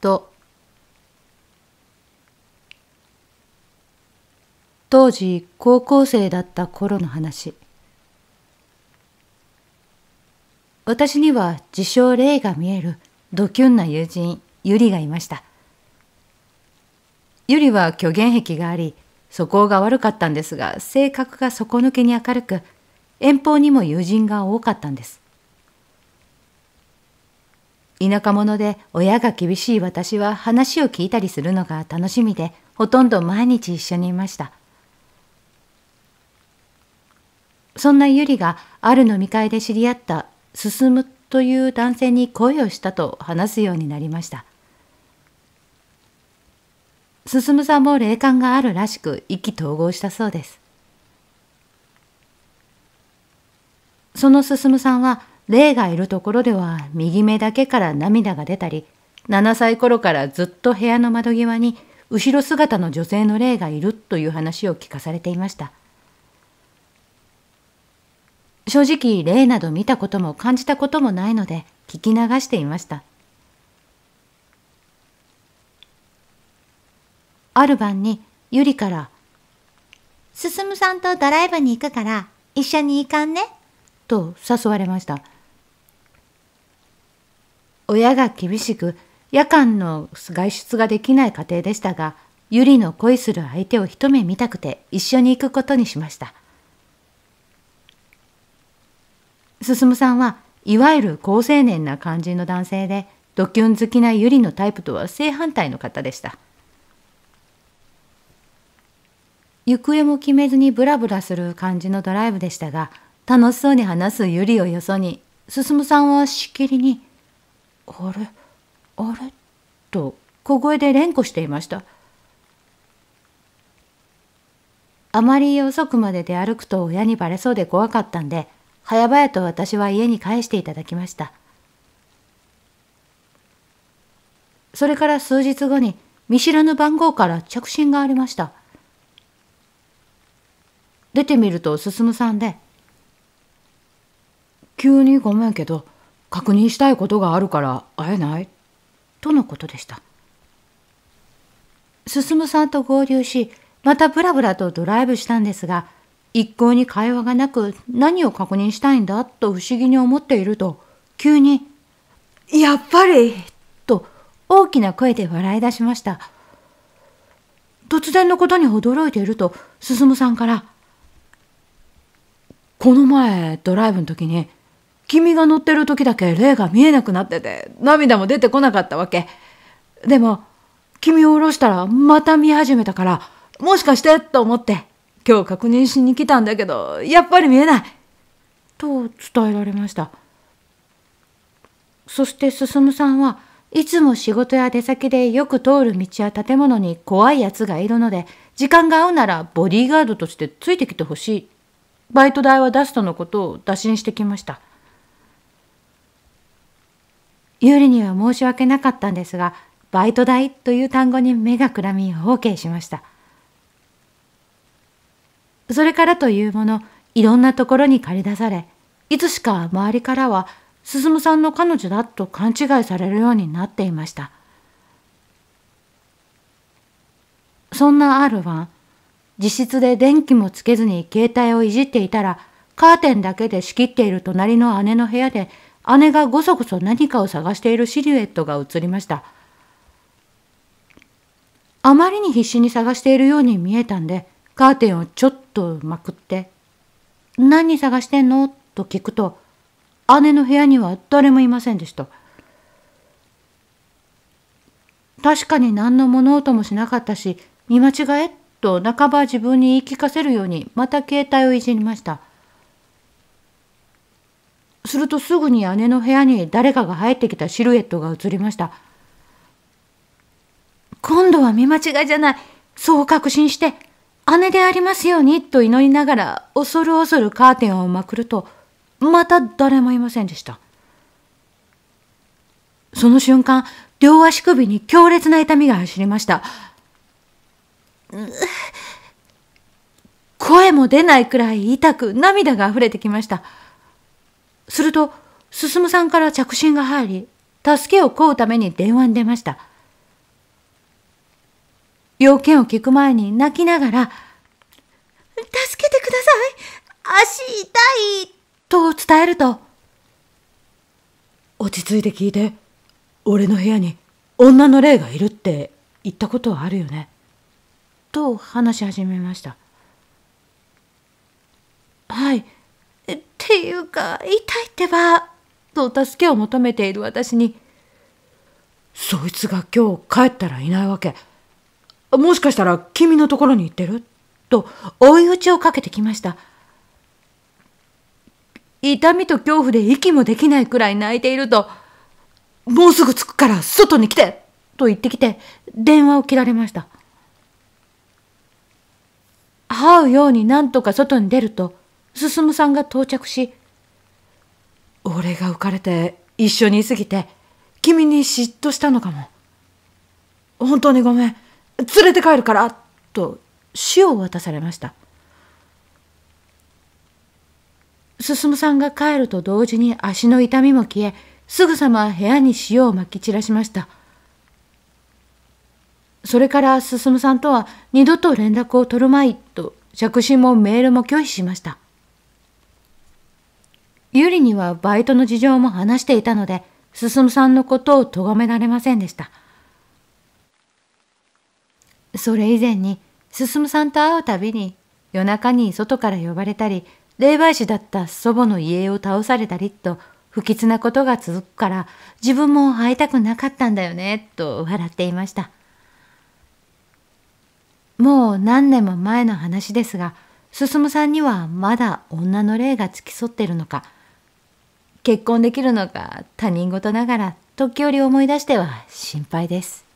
と当時高校生だった頃の話私には自称霊が見えるドキュンな友人ユリがいましたユリは虚言癖があり素行が悪かったんですが性格が底抜けに明るく遠方にも友人が多かったんです田舎者で親が厳しい私は話を聞いたりするのが楽しみで、ほとんど毎日一緒にいました。そんなゆりがある飲み会で知り合った進むという男性に恋をしたと話すようになりました。進さんも霊感があるらしく意気投合したそうです。その進さんは霊がいるところでは右目だけから涙が出たり、7歳頃からずっと部屋の窓際に後ろ姿の女性の霊がいるという話を聞かされていました。正直、霊など見たことも感じたこともないので、聞き流していました。ある晩に、ゆりから、進さんとドライブに行くから、一緒に行かんね、と誘われました。親が厳しく夜間の外出ができない家庭でしたがゆりの恋する相手を一目見たくて一緒に行くことにしました進さんはいわゆる好青年な感じの男性でドキュン好きなゆりのタイプとは正反対の方でした行方も決めずにブラブラする感じのドライブでしたが楽しそうに話すゆりをよそに進さんはしきりにあれあれと小声で連呼していましたあまり遅くまで出歩くと親にバレそうで怖かったんで早々と私は家に帰していただきましたそれから数日後に見知らぬ番号から着信がありました出てみると進さんで「急にごめんけど確認したいことがあるから会えないとのことでした。進さんと合流し、またブラブラとドライブしたんですが、一向に会話がなく何を確認したいんだと不思議に思っていると、急に、やっぱりと大きな声で笑い出しました。突然のことに驚いていると、進さんから、この前ドライブの時に、君が乗ってる時だけ霊が見えなくなってて、涙も出てこなかったわけ。でも、君を下ろしたらまた見始めたから、もしかしてと思って、今日確認しに来たんだけど、やっぱり見えない。と伝えられました。そして進さんはいつも仕事や出先でよく通る道や建物に怖いやつがいるので、時間が合うならボディーガードとしてついてきてほしい。バイト代は出すとのことを打診してきました。有利には申し訳なかったんですが、バイト代という単語に目がくらみ、OK しました。それからというもの、いろんなところに駆り出され、いつしか周りからは、進さんの彼女だと勘違いされるようになっていました。そんな R 晩、自室で電気もつけずに携帯をいじっていたら、カーテンだけで仕切っている隣の姉の部屋で姉がごそごそ何かを探しているシルエットが映りました。あまりに必死に探しているように見えたんで、カーテンをちょっとまくって、何探してんのと聞くと、姉の部屋には誰もいませんでした。確かに何の物音もしなかったし、見間違えと半ば自分に言い聞かせるようにまた携帯をいじりました。するとすぐに姉の部屋に誰かが入ってきたシルエットが映りました。今度は見間違いじゃない。そう確信して、姉でありますようにと祈りながら恐る恐るカーテンをまくると、また誰もいませんでした。その瞬間、両足首に強烈な痛みが走りました。声も出ないくらい痛く涙が溢れてきました。すると、進さんから着信が入り、助けを請うために電話に出ました。要件を聞く前に泣きながら、助けてください足痛いと伝えると、落ち着いて聞いて、俺の部屋に女の霊がいるって言ったことはあるよね。と話し始めました。はい。っていうか痛いってば」と助けを求めている私に「そいつが今日帰ったらいないわけもしかしたら君のところに行ってる?」と追い打ちをかけてきました痛みと恐怖で息もできないくらい泣いていると「もうすぐ着くから外に来て!」と言ってきて電話を切られました。はうようになんとか外に出ると進さんが到着し俺が浮かれて一緒にいすぎて君に嫉妬したのかも本当にごめん連れて帰るからと死を渡されました進さんが帰ると同時に足の痛みも消えすぐさま部屋に塩をまき散らしましたそれから進さんとは二度と連絡を取るまいと着信もメールも拒否しましたゆりにはバイトの事情も話していたので、進さんのことを咎められませんでした。それ以前に、進さんと会うたびに、夜中に外から呼ばれたり、霊媒師だった祖母の遺影を倒されたりと、不吉なことが続くから、自分も会いたくなかったんだよね、と笑っていました。もう何年も前の話ですが、進さんにはまだ女の霊が付き添ってるのか、結婚できるのか他人事ながら時折思い出しては心配です